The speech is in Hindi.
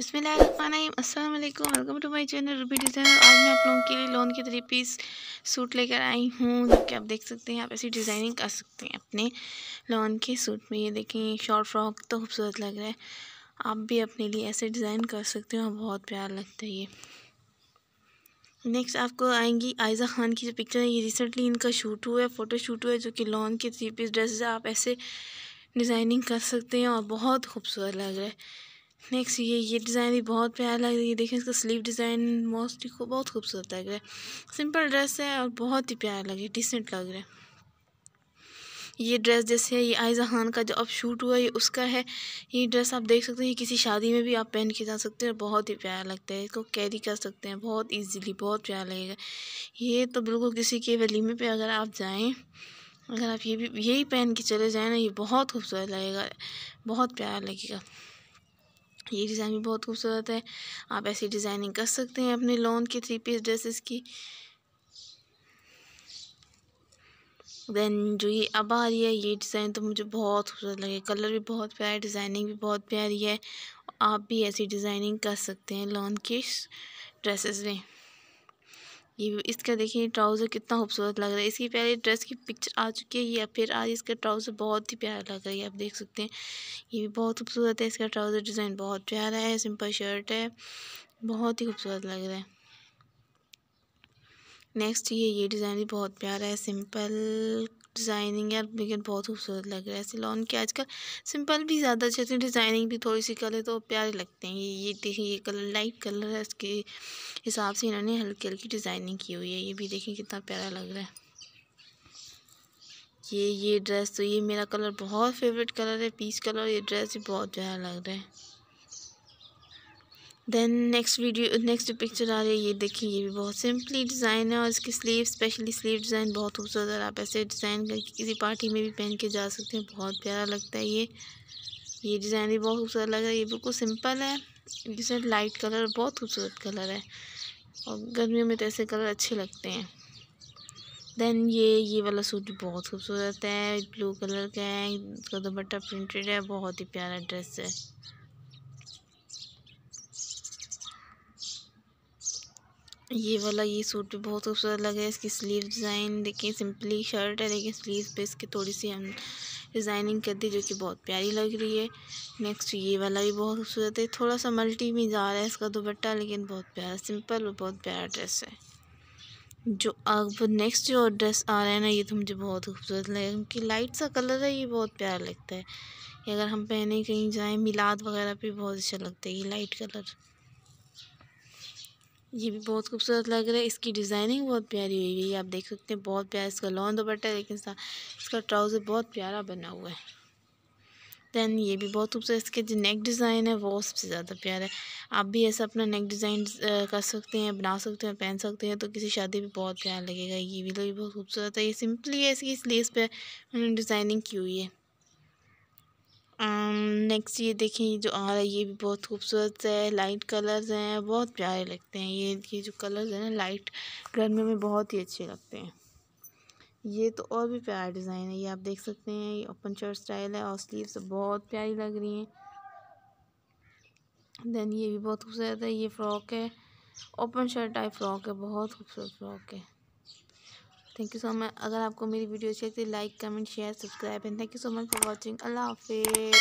अस्सलाम वालेकुम welcome to my channel Ruby designer आज मैं आप लोगों के लिए लोन के थ्री पीस सूट लेकर आई हूँ जो कि आप देख सकते हैं आप ऐसी डिज़ाइनिंग कर सकते हैं अपने लोन के सूट में ये देखें शॉर्ट फ्रॉक तो खूबसूरत लग रहा है आप भी अपने लिए ऐसे डिज़ाइन कर सकते हो बहुत प्यार लगता है ये नेक्स्ट आपको आएंगी आयज़ा खान की जो पिक्चर है ये रिसेंटली इनका शूट हुआ है फ़ोटो शूट हुआ है जो कि लॉन के थ्री पीस ड्रेस आप ऐसे डिज़ाइनिंग कर सकते हैं और बहुत खूबसूरत लग रहा है नेक्स्ट ये ये डिज़ाइन भी बहुत प्यारा लग रही है देखें इसका स्लीव डिज़ाइन मोस्ट ही बहुत खूबसूरत लग रहा है सिंपल ड्रेस है और बहुत ही प्यारा लग रहा है डिसेंट लग रहा है ये ड्रेस जैसे ये आयजा खान का जो अब शूट हुआ है उसका है ये ड्रेस आप देख सकते हैं ये किसी शादी में भी आप पहन के जा सकते हैं बहुत ही प्यारा लगता है इसको कैरी कर सकते हैं बहुत ईजीली बहुत प्यारा लगेगा ये तो बिल्कुल किसी के वलीमे पर अगर आप जाएँ अगर आप ये भी यही पहन के चले जाएँ ना ये बहुत खूबसूरत लगेगा बहुत प्यारा लगेगा ये डिज़ाइन भी बहुत खूबसूरत है आप ऐसी डिज़ाइनिंग कर सकते हैं अपने लोन के थ्री पीस ड्रेसेस की देन जो ये अब आ रही है ये डिज़ाइन तो मुझे बहुत खूबसूरत लगे कलर भी बहुत प्यारा है डिज़ाइनिंग भी बहुत प्यारी है आप भी ऐसी डिज़ाइनिंग कर सकते हैं लॉन की ड्रेसेस में ये इसका देखिए ट्राउज़र कितना खूबसूरत लग रहा है इसकी पहले ड्रेस की पिक्चर आ चुकी है या फिर आज इसका ट्राउज़र बहुत ही प्यारा लग रहा है आप देख सकते हैं ये भी बहुत खूबसूरत है इसका ट्राउज़र डिज़ाइन बहुत प्यारा है सिंपल शर्ट है बहुत ही खूबसूरत लग रहा है नेक्स्ट ये ये डिज़ाइन भी बहुत प्यारा है सिंपल डिज़ाइनिंग यार लेकिन बहुत खूबसूरत लग रहा है सिलोन के आजकल सिंपल भी ज़्यादा अच्छे होते हैं डिज़ाइनिंग भी थोड़ी सी कलर तो प्यारे लगते हैं ये ये देखिए ये कलर लाइट कलर है उसके हिसाब से इन्होंने हल्की हल्की डिज़ाइनिंग की हुई है ये भी देखिए कितना प्यारा लग रहा है ये ये ड्रेस तो ये मेरा कलर बहुत फेवरेट कलर है पीस कलर ये ड्रेस भी बहुत प्यारा लग रहा है देन नेक्स्ट वीडियो नेक्स्ट जो पिक्चर आ रही है ये देखिए ये भी बहुत सिंपली डिज़ाइन है और इसकी स्लीव स्पेशली स्लीव डिज़ाइन बहुत खूबसूरत है आप ऐसे डिज़ाइन करके किसी पार्टी में भी पहन के जा सकते हैं बहुत प्यारा लगता है ये ये डिज़ाइन भी बहुत खूबसूरत लग रहा है ये बिल्कुल सिंपल है जैसे लाइट कलर बहुत खूबसूरत कलर है और गर्मियों में तो ऐसे कलर अच्छे लगते हैं देन ये ये वाला सूट भी बहुत खूबसूरत है ब्लू कलर का है उसका दुपट्टा प्रिंटेड है बहुत ही प्यारा ड्रेस है ये वाला ये सूट भी बहुत खूबसूरत लग रहा है इसकी स्लीव डिज़ाइन देखिए सिंपली शर्ट है लेकिन स्लीव पे इसकी थोड़ी सी हम डिज़ाइनिंग कर दी जो कि बहुत प्यारी लग रही है नेक्स्ट ये वाला भी बहुत खूबसूरत है थोड़ा सा मल्टी में जा रहा है इसका दुपट्टा लेकिन बहुत प्यारा सिंपल और बहुत प्यारा ड्रेस है जो अब नेक्स्ट जो ड्रेस आ रहा है ना ये तो मुझे बहुत खूबसूरत लगे क्योंकि लाइट सा कलर है ये बहुत प्यारा लगता है अगर हम पहने कहीं जाएँ मिलाद वगैरह पर बहुत अच्छा लगता है ये लाइट कलर ये भी बहुत खूबसूरत लग रहा है इसकी डिज़ाइनिंग बहुत प्यारी हुई हुई है आप देख सकते हैं बहुत प्यारा इसका लॉन्ग दुपट्टा है लेकिन इसका ट्राउज़र बहुत प्यारा बना हुआ है दैन ये भी बहुत खूबसूरत इसके जो नेक डिज़ाइन है वो सबसे ज़्यादा प्यारा है आप भी ऐसा अपना नेक डिज़ाइन कर सकते हैं बना सकते हैं पहन सकते हैं तो किसी शादी में बहुत प्यारा लगेगा ये भी भी तो बहुत खूबसूरत है ये सिंपली है इसकी स्लीव पर उन्होंने डिज़ाइनिंग की हुई है नेक्स्ट um, ये देखें जो आ रहा है ये भी बहुत खूबसूरत है लाइट कलर्स हैं बहुत प्यारे लगते हैं ये ये जो कलर्स हैं ना लाइट गर्मियों में बहुत ही अच्छे लगते हैं ये तो और भी प्यारा डिज़ाइन है ये आप देख सकते हैं ये ओपन शर्ट स्टाइल है और स्लीव्स बहुत प्यारी लग रही हैं देन ये भी बहुत खूबसूरत है ये फ़्रॉक है ओपन शर्ट टाइप फ़्रॉक है बहुत खूबसूरत फ़्रॉक है थैंक यू सो मच अगर आपको मेरी वीडियो अच्छी लगती है like comment share subscribe and thank you so much for watching अल्लाह हाफिज़